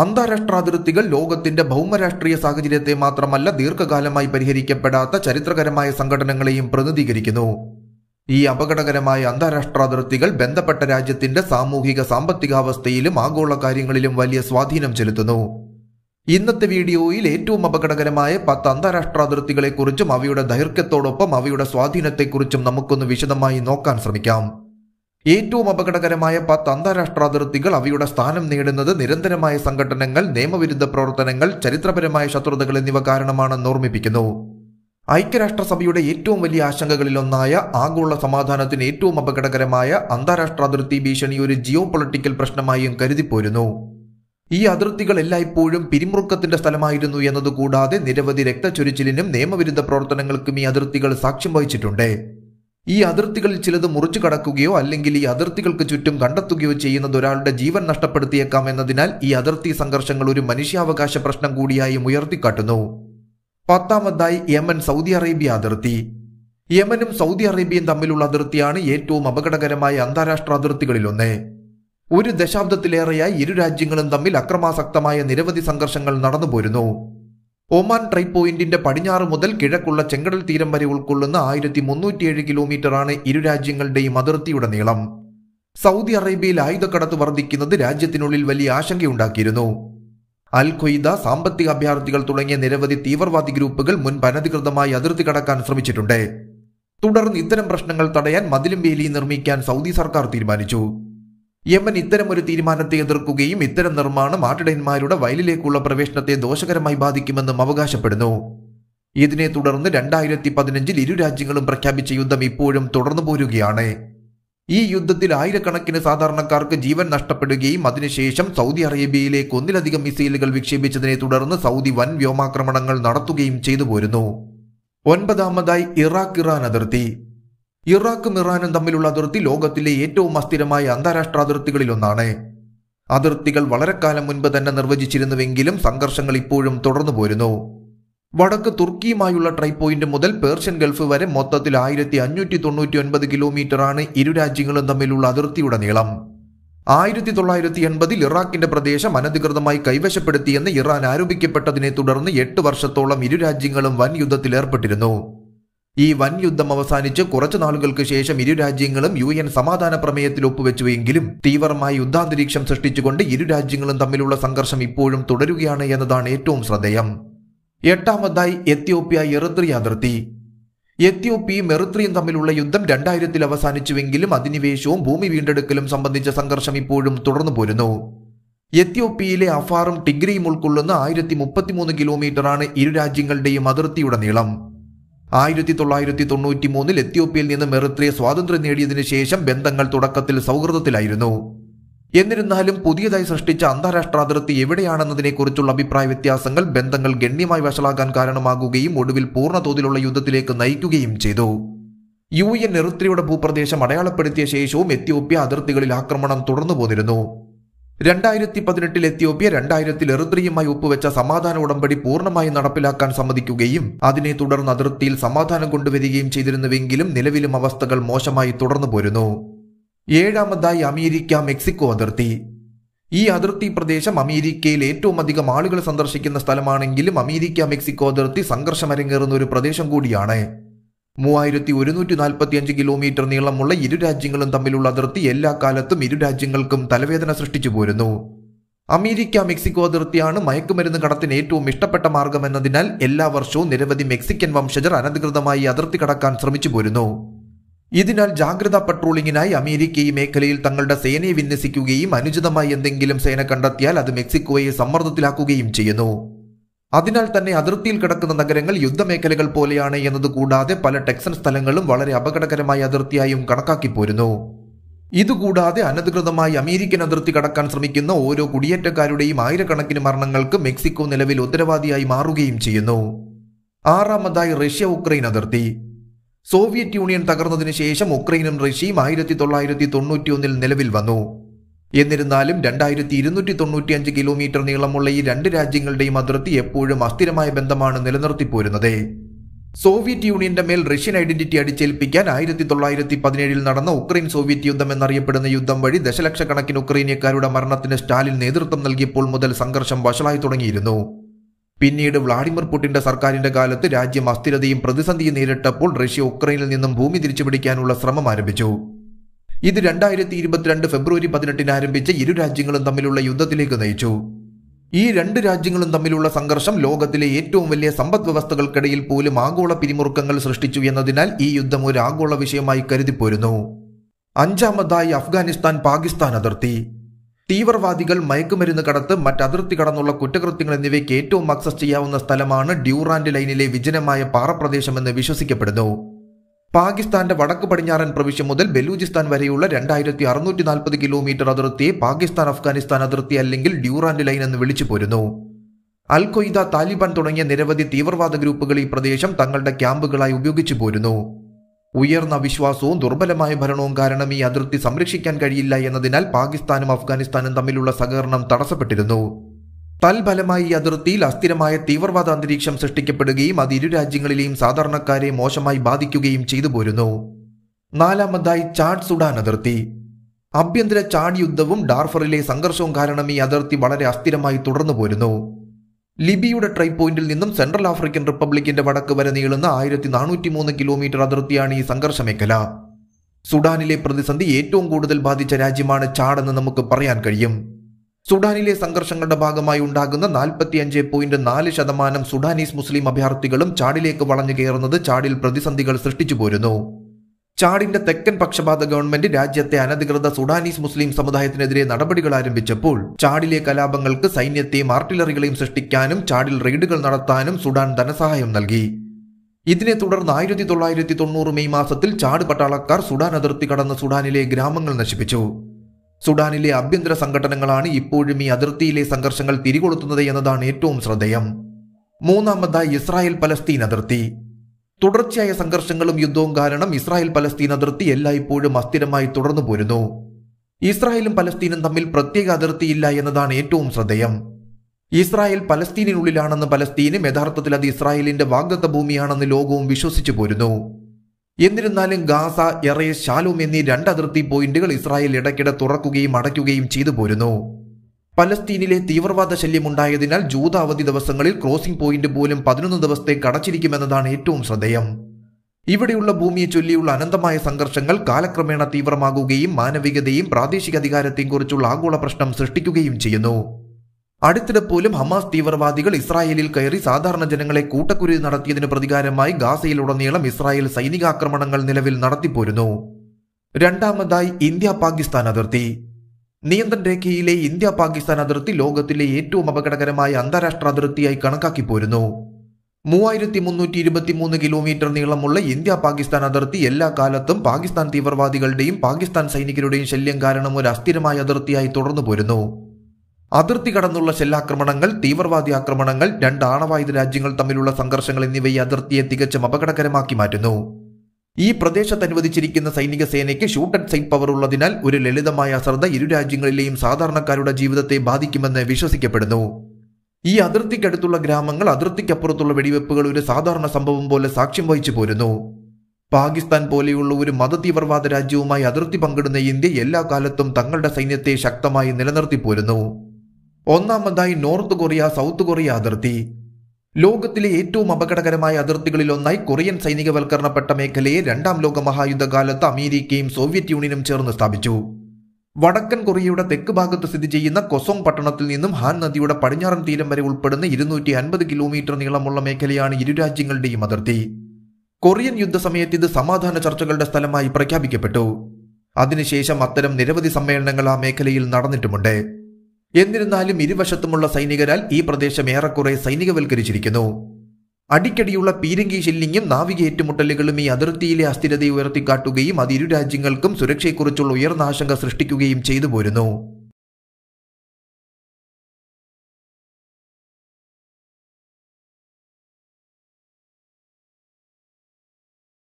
അന്താരാഷ്ട്ര അതിർത്തികൾ ലോകത്തിന്റെ ഭൗമരാഷ്ട്രീയ സാഹചര്യത്തെ മാത്രമല്ല ദീർഘകാലമായി പരിഹരിക്കപ്പെടാത്ത ചരിത്രകരമായ സംഘടനകളെയും പ്രതിനിധീകരിക്കുന്നു ഈ അപകടകരമായ അന്താരാഷ്ട്ര അതിർത്തികൾ ബന്ധപ്പെട്ട രാജ്യത്തിന്റെ സാമൂഹിക സാമ്പത്തികാവസ്ഥയിലും ആഗോള കാര്യങ്ങളിലും വലിയ സ്വാധീനം ചെലുത്തുന്നു ഇന്നത്തെ വീഡിയോയിൽ ഏറ്റവും അപകടകരമായ പത്ത് അന്താരാഷ്ട്ര അതിർത്തികളെക്കുറിച്ചും അവയുടെ ദൈർഘ്യത്തോടൊപ്പം അവയുടെ സ്വാധീനത്തെക്കുറിച്ചും നമുക്കൊന്ന് വിശദമായി നോക്കാൻ ശ്രമിക്കാം ഏറ്റവും അപകടകരമായ പത്ത് അന്താരാഷ്ട്ര അതിർത്തികൾ അവയുടെ സ്ഥാനം നേടുന്നത് നിരന്തരമായ സംഘടനകൾ നിയമവിരുദ്ധ പ്രവർത്തനങ്ങൾ ചരിത്രപരമായ ശത്രുതകൾ എന്നിവ കാരണമാണെന്ന് ഓർമ്മിപ്പിക്കുന്നു ഐക്യരാഷ്ട്രസഭയുടെ ഏറ്റവും വലിയ ആശങ്കകളിലൊന്നായ ആഗോള സമാധാനത്തിന് ഏറ്റവും അപകടകരമായ അന്താരാഷ്ട്ര അതിർത്തി ഭീഷണി ഒരു ജിയോ പൊളിറ്റിക്കൽ പ്രശ്നമായും കരുതിപ്പോരുന്നു ഈ അതിർത്തികൾ എല്ലായ്പ്പോഴും പിരിമുറുക്കത്തിന്റെ സ്ഥലമായിരുന്നു എന്നതുകൂടാതെ നിരവധി രക്തച്ചൊരിച്ചിലിനും നിയമവിരുദ്ധ പ്രവർത്തനങ്ങൾക്കും ഈ അതിർത്തികൾ സാക്ഷ്യം വഹിച്ചിട്ടുണ്ട് ഈ അതിർത്തികളിൽ ചിലത് മുറിച്ചു കടക്കുകയോ അല്ലെങ്കിൽ ഈ അതിർത്തികൾക്ക് ചുറ്റും കണ്ടെത്തുകയോ ചെയ്യുന്നത് ഒരാളുടെ ജീവൻ നഷ്ടപ്പെടുത്തിയേക്കാം എന്നതിനാൽ ഈ അതിർത്തി സംഘർഷങ്ങൾ ഒരു മനുഷ്യാവകാശ പ്രശ്നം കൂടിയായി ഉയർത്തിക്കാട്ടുന്നു പത്താമതായി യമൻ സൗദി അറേബ്യ അതിർത്തി യമനും സൗദി അറേബ്യയും തമ്മിലുള്ള അതിർത്തിയാണ് ഏറ്റവും അപകടകരമായ അന്താരാഷ്ട്ര അതിർത്തികളിലൊന്ന് ഒരു ദശാബ്ദത്തിലേറെയായി ഇരു രാജ്യങ്ങളും തമ്മിൽ അക്രമാസക്തമായ നിരവധി സംഘർഷങ്ങൾ നടന്നുപോരുന്നു ഒമാൻ ട്രൈ പോയിന്റിന്റെ പടിഞ്ഞാറ് മുതൽ കിഴക്കുള്ള ചെങ്കടൽ തീരം വരെ ഉൾക്കൊള്ളുന്ന ആയിരത്തി മുന്നൂറ്റിയേഴ് കിലോമീറ്ററാണ് ഇരു രാജ്യങ്ങളുടെയും അതിർത്തിയുടെ നീളം സൗദി അറേബ്യയിൽ ആയുധക്കടത്ത് വർദ്ധിക്കുന്നത് രാജ്യത്തിനുള്ളിൽ വലിയ ആശങ്കയുണ്ടാക്കിയിരുന്നു അൽ ഖ്വയ്ദ സാമ്പത്തിക അഭ്യർത്ഥികൾ തുടങ്ങിയ നിരവധി തീവ്രവാദി ഗ്രൂപ്പുകൾ മുൻപ് അനധികൃതമായി അതിർത്തി കടക്കാൻ ശ്രമിച്ചിട്ടുണ്ട് തുടർന്ന് ഇത്തരം പ്രശ്നങ്ങൾ തടയാൻ മതിലും വേലിയും നിർമ്മിക്കാൻ സൗദി സർക്കാർ തീരുമാനിച്ചു യമൻ ഇത്തരം ഒരു തീരുമാനത്തെ എതിർക്കുകയും ഇത്തരം നിർമ്മാണം ആട്ടിടയന്മാരുടെ വയലിലേക്കുള്ള പ്രവേശനത്തെ ദോഷകരമായി ബാധിക്കുമെന്നും അവകാശപ്പെടുന്നു ഇതിനെ തുടർന്ന് രണ്ടായിരത്തി പതിനഞ്ചിൽ ഇരു രാജ്യങ്ങളും പ്രഖ്യാപിച്ച യുദ്ധം ഇപ്പോഴും തുടർന്നു പോരുകയാണ് ഈ യുദ്ധത്തിൽ ആയിരക്കണക്കിന് സാധാരണക്കാർക്ക് ജീവൻ നഷ്ടപ്പെടുകയും അതിനുശേഷം സൗദി അറേബ്യയിലേക്ക് ഒന്നിലധികം മിസൈലുകൾ വിക്ഷേപിച്ചതിനെ തുടർന്ന് സൗദി വൻ വ്യോമാക്രമണങ്ങൾ നടത്തുകയും ചെയ്തു പോരുന്നു ഒൻപതാമതായി ഇറാഖ് ഇറാൻ അതിർത്തി ഇറാഖും ഇറാനും തമ്മിലുള്ള അതിർത്തി ലോകത്തിലെ ഏറ്റവും അസ്ഥിരമായ അന്താരാഷ്ട്ര അതിർത്തികളിലൊന്നാണ് അതിർത്തികൾ വളരെ കാലം മുൻപ് തന്നെ നിർവചിച്ചിരുന്നുവെങ്കിലും സംഘർഷങ്ങൾ ഇപ്പോഴും തുടർന്നു പോരുന്നു വടക്ക് തുർക്കിയുമായുള്ള ട്രൈ പോയിന്റ് മുതൽ പേർഷ്യൻ ഗൾഫ് വരെ മൊത്തത്തിൽ ആയിരത്തി അഞ്ഞൂറ്റി തൊണ്ണൂറ്റി ഒൻപത് കിലോമീറ്ററാണ് ഇരു രാജ്യങ്ങളും തമ്മിലുള്ള അതിർത്തിയുടെ നീളം ആയിരത്തി തൊള്ളായിരത്തി എൺപതിൽ ഇറാഖിന്റെ പ്രദേശം അനധികൃതമായി കൈവശപ്പെടുത്തിയെന്ന് ഇറാൻ ആരോപിക്കപ്പെട്ടതിനെ തുടർന്ന് എട്ട് വർഷത്തോളം ഇരു രാജ്യങ്ങളും വൻ യുദ്ധത്തിലേർപ്പെട്ടിരുന്നു ഈ വൻ യുദ്ധം അവസാനിച്ച് കുറച്ചു നാളുകൾക്ക് ശേഷം ഇരു രാജ്യങ്ങളും യു എൻ സമാധാന പ്രമേയത്തിൽ ഒപ്പുവെച്ചുവെങ്കിലും തീവ്രമായ യുദ്ധാന്തരീക്ഷം സൃഷ്ടിച്ചുകൊണ്ട് ഇരു രാജ്യങ്ങളും തമ്മിലുള്ള സംഘർഷം ഇപ്പോഴും തുടരുകയാണ് എന്നതാണ് ഏറ്റവും ശ്രദ്ധേയം എട്ടാമതായി എത്യോപ്യ എറിത്രി അതിർത്തി എത്യോപ്യയും എറിത്രിയും തമ്മിലുള്ള യുദ്ധം രണ്ടായിരത്തിൽ അവസാനിച്ചുവെങ്കിലും അധിനിവേശവും ഭൂമി വീണ്ടെടുക്കലും സംബന്ധിച്ച സംഘർഷം ഇപ്പോഴും തുടർന്നു പോരുന്നു എത്യോപ്യയിലെ അഫാറും ടിഗ്രിയും ഉൾക്കൊള്ളുന്ന ആയിരത്തി മുപ്പത്തിമൂന്ന് കിലോമീറ്ററാണ് ഇരു രാജ്യങ്ങളുടെയും അതിർത്തിയുടെ നീളം ആയിരത്തി തൊള്ളായിരത്തി തൊണ്ണൂറ്റി മൂന്നിൽ എത്യോപ്യയിൽ നിന്ന് മെറിത്രിയ സ്വാതന്ത്ര്യം നേടിയതിനു ശേഷം ബന്ധങ്ങൾ തുടക്കത്തിൽ സൗഹൃദത്തിലായിരുന്നു എന്നിരുന്നാലും പുതിയതായി സൃഷ്ടിച്ച അന്താരാഷ്ട്ര അതിർത്തി എവിടെയാണെന്നതിനെക്കുറിച്ചുള്ള അഭിപ്രായ വ്യത്യാസങ്ങൾ ബന്ധങ്ങൾ ഗണ്യമായി വഷളാകാൻ കാരണമാകുകയും ഒടുവിൽ പൂർണ്ണ തോതിലുള്ള യുദ്ധത്തിലേക്ക് നയിക്കുകയും ചെയ്തു യു എൻ എറിത്രിയുടെ ഭൂപ്രദേശം അടയാളപ്പെടുത്തിയ ശേഷവും എത്യോപ്യ അതിർത്തികളിൽ ആക്രമണം തുടർന്നു പോന്നിരുന്നു രണ്ടായിരത്തി പതിനെട്ടിൽ എത്തിയോപ്യ രണ്ടായിരത്തിൽ എറിദ്രയുമായി ഒപ്പുവെച്ച സമാധാന ഉടമ്പടി പൂർണ്ണമായി നടപ്പിലാക്കാൻ സമ്മതിക്കുകയും അതിനെ തുടർന്ന് അതിർത്തിയിൽ സമാധാനം കൊണ്ടുവരികയും ചെയ്തിരുന്നുവെങ്കിലും നിലവിലും അവസ്ഥകൾ മോശമായി തുടർന്നു പോരുന്നു ഏഴാമതായി അമേരിക്ക മെക്സിക്കോ അതിർത്തി ഈ അതിർത്തി പ്രദേശം അമേരിക്കയിൽ ഏറ്റവും അധികം ആളുകൾ സന്ദർശിക്കുന്ന സ്ഥലമാണെങ്കിലും അമേരിക്ക മെക്സിക്കോ അതിർത്തി സംഘർഷം അരങ്ങേറുന്ന ഒരു പ്രദേശം കൂടിയാണ് മൂവായിരത്തി ഒരുന്നൂറ്റി അഞ്ച് കിലോമീറ്റർ നീളമുള്ള ഇരു രാജ്യങ്ങളും തമ്മിലുള്ള അതിർത്തി എല്ലാ കാലത്തും ഇരു രാജ്യങ്ങൾക്കും തലവേദന സൃഷ്ടിച്ചു പോരുന്നു അമേരിക്ക മെക്സിക്കോ അതിർത്തിയാണ് മയക്കുമരുന്ന് കടത്തിന് ഏറ്റവും ഇഷ്ടപ്പെട്ട മാർഗമെന്നതിനാൽ എല്ലാ വർഷവും നിരവധി മെക്സിക്കൻ വംശജർ അനധികൃതമായി അതിർത്തി കടക്കാൻ ശ്രമിച്ചു പോരുന്നു ഇതിനാൽ ജാഗ്രതാ പട്രോളിങ്ങിനായി അമേരിക്ക ഈ മേഖലയിൽ തങ്ങളുടെ സേനയെ വിന്യസിക്കുകയും അനുചിതമായി എന്തെങ്കിലും സേന കണ്ടെത്തിയാൽ അത് മെക്സിക്കോയെ സമ്മർദ്ദത്തിലാക്കുകയും ചെയ്യുന്നു അതിനാൽ തന്നെ അതിർത്തിയിൽ കിടക്കുന്ന നഗരങ്ങൾ യുദ്ധമേഖലകൾ പോലെയാണ് എന്നത് കൂടാതെ പല ടെക്സൺ സ്ഥലങ്ങളും വളരെ അപകടകരമായ അതിർത്തിയായും കണക്കാക്കി പോരുന്നു ഇതുകൂടാതെ അനധികൃതമായി അമേരിക്കൻ അതിർത്തി കടക്കാൻ ശ്രമിക്കുന്ന ഓരോ കുടിയേറ്റക്കാരുടെയും ആയിരക്കണക്കിന് മരണങ്ങൾക്ക് മെക്സിക്കോ നിലവിൽ ഉത്തരവാദിയായി മാറുകയും ചെയ്യുന്നു ആറാമതായി റഷ്യ ഉക്രൈൻ അതിർത്തി സോവിയറ്റ് യൂണിയൻ തകർന്നതിനു ശേഷം ഉക്രൈനും റഷ്യയും ആയിരത്തി തൊള്ളായിരത്തി തൊണ്ണൂറ്റിയൊന്നിൽ നിലവിൽ വന്നു എന്നിരുന്നാലും രണ്ടായിരത്തി ഇരുന്നൂറ്റി തൊണ്ണൂറ്റിയഞ്ച് കിലോമീറ്റർ നീളമുള്ള ഈ രണ്ട് രാജ്യങ്ങളുടെയും അതിർത്തി എപ്പോഴും അസ്ഥിരമായ ബന്ധമാണ് നിലനിർത്തിപ്പോരുന്നത് സോവിയറ്റ് യൂണിയന്റെ മേൽ റഷ്യൻ ഐഡന്റിറ്റി അടിച്ചേൽപ്പിക്കാൻ ആയിരത്തി തൊള്ളായിരത്തി പതിനേഴിൽ നടന്ന ഉക്രൈൻ സോവിയറ്റ് യുദ്ധം എന്നറിയപ്പെടുന്ന യുദ്ധം വഴി ദശലക്ഷക്കണക്കിന് ഉക്രൈനിയക്കാരുടെ മരണത്തിന് സ്റ്റാലിൻ നേതൃത്വം നൽകിയപ്പോൾ മുതൽ സംഘർഷം വഷളായി തുടങ്ങിയിരുന്നു പിന്നീട് വ്ളാഡിമിർ പുടിന്റെ സർക്കാരിന്റെ കാലത്ത് രാജ്യം അസ്ഥിരതയും പ്രതിസന്ധിയും നേരിട്ടപ്പോൾ റഷ്യ ഉക്രൈനിൽ നിന്നും ഭൂമി തിരിച്ചുപിടിക്കാനുള്ള ശ്രമം ആരംഭിച്ചു ഇത് രണ്ടായിരത്തി ഇരുപത്തിരണ്ട് ഫെബ്രുവരി പതിനെട്ടിന് ആരംഭിച്ച ഇരു രാജ്യങ്ങളും തമ്മിലുള്ള യുദ്ധത്തിലേക്ക് നയിച്ചു ഈ രണ്ട് രാജ്യങ്ങളും തമ്മിലുള്ള സംഘർഷം ലോകത്തിലെ ഏറ്റവും വലിയ സമ്പദ് വ്യവസ്ഥകൾക്കിടയിൽ പോലും ആഗോള പിരിമുറുക്കങ്ങൾ സൃഷ്ടിച്ചു എന്നതിനാൽ ഈ യുദ്ധം ഒരു ആഗോള വിഷയമായി കരുതിപ്പോരുന്നു അഞ്ചാമതായി അഫ്ഗാനിസ്ഥാൻ പാകിസ്ഥാൻ അതിർത്തി തീവ്രവാദികൾ മയക്കുമരുന്ന് കടത്ത് മറ്റ് അതിർത്തി കടന്നുള്ള കുറ്റകൃത്യങ്ങൾ എന്നിവയ്ക്ക് ഏറ്റവും ആക്സസ് ചെയ്യാവുന്ന സ്ഥലമാണ് ഡ്യൂറാൻഡ് ലൈനിലെ വിജനമായ പാറപ്രദേശമെന്ന് വിശ്വസിക്കപ്പെടുന്നു പാകിസ്ഥാന്റെ വടക്ക് പടിഞ്ഞാറൻ പ്രവിശ്യ മുതൽ ബലൂചിസ്ഥാൻ വരെയുള്ള രണ്ടായിരത്തി അറുന്നൂറ്റി നാൽപ്പത് കിലോമീറ്റർ അതിർത്തിയെ പാകിസ്ഥാൻ അഫ്ഗാനിസ്ഥാൻ അതിർത്തി അല്ലെങ്കിൽ ഡ്യൂറാൻഡ് ലൈൻ എന്ന് വിളിച്ചു പോരുന്നു അൽ ഖ്വയ്ദ താലിബാൻ തുടങ്ങിയ നിരവധി തീവ്രവാദ ഗ്രൂപ്പുകൾ ഈ പ്രദേശം തങ്ങളുടെ ക്യാമ്പുകളായി ഉപയോഗിച്ചു പോരുന്നു ഉയർന്ന വിശ്വാസവും ദുർബലമായ ഭരണവും കാരണം ഈ അതിർത്തി സംരക്ഷിക്കാൻ കഴിയില്ല എന്നതിനാൽ പാകിസ്ഥാനും അഫ്ഗാനിസ്ഥാനും തമ്മിലുള്ള സഹകരണം തടസ്സപ്പെട്ടിരുന്നു തൽഫലമായി അതിർത്തിയിൽ അസ്ഥിരമായ തീവ്രവാദ അന്തരീക്ഷം സൃഷ്ടിക്കപ്പെടുകയും അത് ഇരു രാജ്യങ്ങളിലെയും സാധാരണക്കാരെ മോശമായി ബാധിക്കുകയും ചെയ്തു പോരുന്നു നാലാമതായി ചാഡ് സുഡാൻ അതിർത്തി ആഭ്യന്തര ചാഡ് യുദ്ധവും ഡാർഫറിലെ സംഘർഷവും കാരണം ഈ അതിർത്തി വളരെ അസ്ഥിരമായി തുടർന്നു പോരുന്നു ലിബിയുടെ ട്രൈ പോയിന്റിൽ നിന്നും സെൻട്രൽ ആഫ്രിക്കൻ റിപ്പബ്ലിക്കിന്റെ വടക്ക് വരെ നീളുന്ന ആയിരത്തി നാനൂറ്റി മൂന്ന് കിലോമീറ്റർ അതിർത്തിയാണ് ഈ സംഘർഷ മേഖല സുഡാനിലെ പ്രതിസന്ധി ഏറ്റവും കൂടുതൽ ബാധിച്ച രാജ്യമാണ് എന്ന് നമുക്ക് പറയാൻ കഴിയും സുഡാനിലെ സംഘർഷങ്ങളുടെ ഭാഗമായി ഉണ്ടാകുന്ന നാൽപ്പത്തിയഞ്ച് പോയിന്റ് നാല് ശതമാനം സുഡാനീസ് മുസ്ലിം അഭയാർത്ഥികളും ചാടിലേക്ക് വളഞ്ഞു കയറുന്നത് ചാടിൽ പ്രതിസന്ധികൾ സൃഷ്ടിച്ചു പോരുന്നു ചാടിന്റെ തെക്കൻ പക്ഷപാത ഗവൺമെന്റ് രാജ്യത്തെ അനധികൃത സുഡാനീസ് മുസ്ലിം സമുദായത്തിനെതിരെ നടപടികൾ ആരംഭിച്ചപ്പോൾ ചാടിലെ കലാപങ്ങൾക്ക് സൈന്യത്തെയും ആർട്ടിലറികളെയും സൃഷ്ടിക്കാനും ചാടിൽ റെയ്ഡുകൾ നടത്താനും സുഡാൻ ധനസഹായം നൽകി ഇതിനെ തുടർന്ന് ആയിരത്തി തൊള്ളായിരത്തി തൊണ്ണൂറ് മെയ് മാസത്തിൽ ചാട് പട്ടാളക്കാർ സുഡാൻ അതിർത്തി കടന്ന സുഡാനിലെ ഗ്രാമങ്ങൾ നശിപ്പിച്ചു സുഡാനിലെ ആഭ്യന്തര സംഘടനകളാണ് ഇപ്പോഴും ഈ അതിർത്തിയിലെ സംഘർഷങ്ങൾ തിരികൊളുത്തുന്നത് എന്നതാണ് ഏറ്റവും ശ്രദ്ധേയം മൂന്നാമതായി ഇസ്രായേൽ പലസ്തീൻ അതിർത്തി തുടർച്ചയായ സംഘർഷങ്ങളും യുദ്ധവും കാരണം ഇസ്രായേൽ പലസ്തീൻ അതിർത്തി എല്ലായ്പ്പോഴും അസ്ഥിരമായി തുടർന്നു പോരുന്നു ഇസ്രായേലും പലസ്തീനും തമ്മിൽ പ്രത്യേക അതിർത്തിയില്ല എന്നതാണ് ഏറ്റവും ശ്രദ്ധേയം ഇസ്രായേൽ പലസ്തീനിനുള്ളിലാണെന്ന് പലസ്തീനും യഥാർത്ഥത്തിൽ അത് ഇസ്രായേലിന്റെ വാഗ്ദത്ത ഭൂമിയാണെന്ന് ലോകവും വിശ്വസിച്ചു പോരുന്നു എന്നിരുന്നാലും ഗാസ എറെ ശാലൂം എന്നീ രണ്ട് അതിർത്തി പോയിന്റുകൾ ഇസ്രായേൽ ഇടയ്ക്കിടെ തുറക്കുകയും അടയ്ക്കുകയും ചെയ്തു പോരുന്നു പലസ്തീനിലെ തീവ്രവാദ ശല്യമുണ്ടായതിനാൽ ജൂത അവധി ദിവസങ്ങളിൽ ക്രോസിംഗ് പോയിന്റ് പോലും പതിനൊന്ന് ദിവസത്തെ കടച്ചിരിക്കുമെന്നതാണ് ഏറ്റവും ശ്രദ്ധേയം ഇവിടെയുള്ള ഭൂമിയെ ചൊല്ലിയുള്ള അനന്തമായ സംഘർഷങ്ങൾ കാലക്രമേണ തീവ്രമാകുകയും മാനവികതയും പ്രാദേശിക അധികാരത്തെയും കുറിച്ചുള്ള ആഗോള പ്രശ്നം സൃഷ്ടിക്കുകയും ചെയ്യുന്നു അടുത്തിടെ പോലും ഹമാസ് തീവ്രവാദികൾ ഇസ്രായേലിൽ കയറി സാധാരണ ജനങ്ങളെ കൂട്ടക്കുരു നടത്തിയതിന് പ്രതികാരമായി ഗാസയിലുടനീളം ഇസ്രായേൽ സൈനികാക്രമണങ്ങൾ നിലവിൽ നടത്തിപ്പോരുന്നു രണ്ടാമതായി ഇന്ത്യ പാകിസ്ഥാൻ അതിർത്തി നിയന്ത്രണ രേഖയിലെ ഇന്ത്യ പാകിസ്ഥാൻ അതിർത്തി ലോകത്തിലെ ഏറ്റവും അപകടകരമായ അന്താരാഷ്ട്ര അതിർത്തിയായി കണക്കാക്കി പോരുന്നു മൂവായിരത്തി മുന്നൂറ്റി മൂന്ന് കിലോമീറ്റർ നീളമുള്ള ഇന്ത്യ പാകിസ്ഥാൻ അതിർത്തി എല്ലാ കാലത്തും പാകിസ്ഥാൻ തീവ്രവാദികളുടെയും പാകിസ്ഥാൻ സൈനികരുടെയും ശല്യം കാരണം ഒരു അസ്ഥിരമായ അതിർത്തിയായി തുടർന്നു പോരുന്നു അതിർത്തി കടന്നുള്ള ഷെല്ലാക്രമണങ്ങൾ തീവ്രവാദി ആക്രമണങ്ങൾ രണ്ട് ആണവായുധ രാജ്യങ്ങൾ തമ്മിലുള്ള സംഘർഷങ്ങൾ എന്നിവയെ അതിർത്തിയെ തികച്ചും അപകടകരമാക്കി മാറ്റുന്നു ഈ പ്രദേശത്ത് അനുവദിച്ചിരിക്കുന്ന സൈനിക സേനയ്ക്ക് ഷൂട്ട് ആൻഡ് സൈറ്റ് പവർ ഉള്ളതിനാൽ ഒരു ലളിതമായ അശ്രദ്ധ ഇരു രാജ്യങ്ങളിലെയും സാധാരണക്കാരുടെ ജീവിതത്തെ ബാധിക്കുമെന്ന് വിശ്വസിക്കപ്പെടുന്നു ഈ അതിർത്തിക്കടുത്തുള്ള ഗ്രാമങ്ങൾ അതിർത്തിക്കപ്പുറത്തുള്ള വെടിവെപ്പുകൾ ഒരു സാധാരണ സംഭവം പോലെ സാക്ഷ്യം വഹിച്ചു പോരുന്നു പാകിസ്ഥാൻ പോലെയുള്ള ഒരു തീവ്രവാദ രാജ്യവുമായി അതിർത്തി പങ്കിടുന്ന ഇന്ത്യ എല്ലാ കാലത്തും തങ്ങളുടെ സൈന്യത്തെ ശക്തമായി നിലനിർത്തിപ്പോരുന്നു ഒന്നാമതായി നോർത്ത് കൊറിയ സൗത്ത് കൊറിയ അതിർത്തി ലോകത്തിലെ ഏറ്റവും അപകടകരമായ അതിർത്തികളിലൊന്നായി കൊറിയൻ സൈനികവൽക്കരണപ്പെട്ട മേഖലയെ രണ്ടാം ലോക മഹായുദ്ധകാലത്ത് അമേരിക്കയും സോവിയറ്റ് യൂണിയനും ചേർന്ന് സ്ഥാപിച്ചു വടക്കൻ കൊറിയയുടെ തെക്ക് ഭാഗത്ത് സ്ഥിതി ചെയ്യുന്ന കൊസോങ് പട്ടണത്തിൽ നിന്നും ഹാൻ നദിയുടെ പടിഞ്ഞാറൻ തീരം വരെ ഉൾപ്പെടുന്ന ഇരുന്നൂറ്റി അൻപത് കിലോമീറ്റർ നീളമുള്ള മേഖലയാണ് ഇരു രാജ്യങ്ങളുടെയും അതിർത്തി കൊറിയൻ യുദ്ധസമയത്ത് ഇത് സമാധാന ചർച്ചകളുടെ സ്ഥലമായി പ്രഖ്യാപിക്കപ്പെട്ടു അതിനുശേഷം അത്തരം നിരവധി സമ്മേളനങ്ങൾ ആ മേഖലയിൽ നടന്നിട്ടുമുണ്ട് എന്നിരുന്നാലും ഇരുവശത്തുമുള്ള സൈനികരാൽ ഈ പ്രദേശം ഏറെക്കുറെ സൈനികവൽക്കരിച്ചിരിക്കുന്നു അടിക്കടിയുള്ള പീരങ്കി ഷെല്ലിങ്ങും നാവിക ഏറ്റുമുട്ടലുകളും ഈ അതിർത്തിയിലെ അസ്ഥിരതയെ ഉയർത്തിക്കാട്ടുകയും അത് ഇരു രാജ്യങ്ങൾക്കും സുരക്ഷയെക്കുറിച്ചുള്ള ഉയർന്ന ആശങ്ക സൃഷ്ടിക്കുകയും ചെയ്തു പോരുന്നു